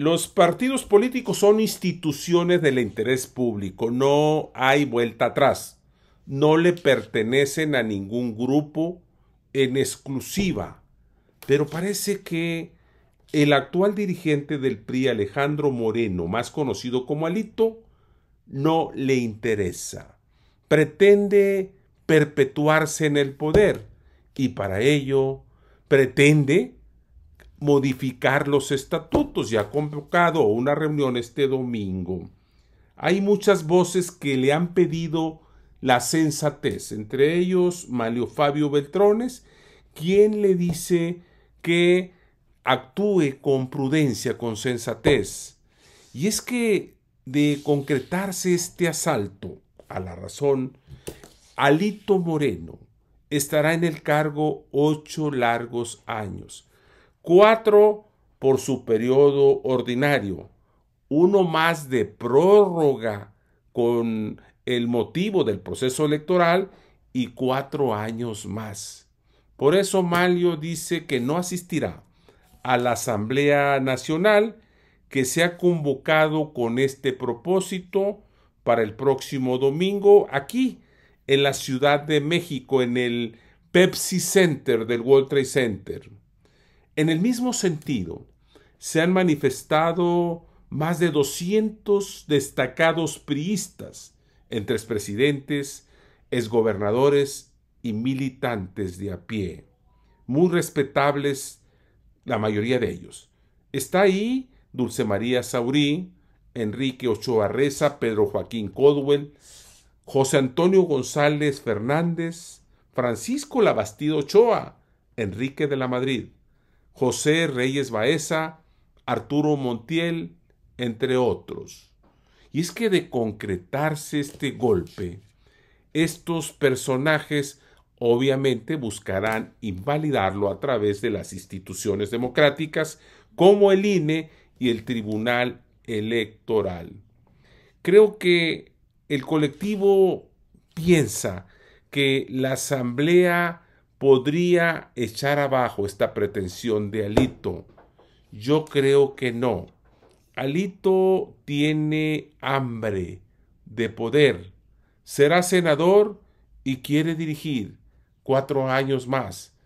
Los partidos políticos son instituciones del interés público, no hay vuelta atrás, no le pertenecen a ningún grupo en exclusiva, pero parece que el actual dirigente del PRI, Alejandro Moreno, más conocido como Alito, no le interesa. Pretende perpetuarse en el poder y para ello pretende modificar los estatutos. y ha convocado una reunión este domingo. Hay muchas voces que le han pedido la sensatez, entre ellos Mario Fabio Beltrones, quien le dice que actúe con prudencia, con sensatez. Y es que de concretarse este asalto a la razón, Alito Moreno estará en el cargo ocho largos años cuatro por su periodo ordinario, uno más de prórroga con el motivo del proceso electoral y cuatro años más. Por eso Malio dice que no asistirá a la Asamblea Nacional que se ha convocado con este propósito para el próximo domingo aquí en la Ciudad de México, en el Pepsi Center del World Trade Center. En el mismo sentido, se han manifestado más de 200 destacados priistas entre expresidentes, exgobernadores y militantes de a pie, muy respetables la mayoría de ellos. Está ahí Dulce María Saurí, Enrique Ochoa Reza, Pedro Joaquín Codwell, José Antonio González Fernández, Francisco Labastido Ochoa, Enrique de la Madrid, José Reyes Baeza, Arturo Montiel, entre otros. Y es que de concretarse este golpe, estos personajes obviamente buscarán invalidarlo a través de las instituciones democráticas como el INE y el Tribunal Electoral. Creo que el colectivo piensa que la Asamblea podría echar abajo esta pretensión de Alito. Yo creo que no. Alito tiene hambre de poder. Será senador y quiere dirigir cuatro años más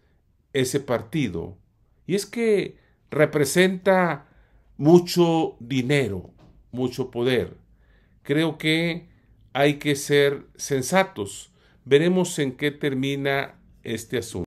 ese partido. Y es que representa mucho dinero, mucho poder. Creo que hay que ser sensatos. Veremos en qué termina este asunto.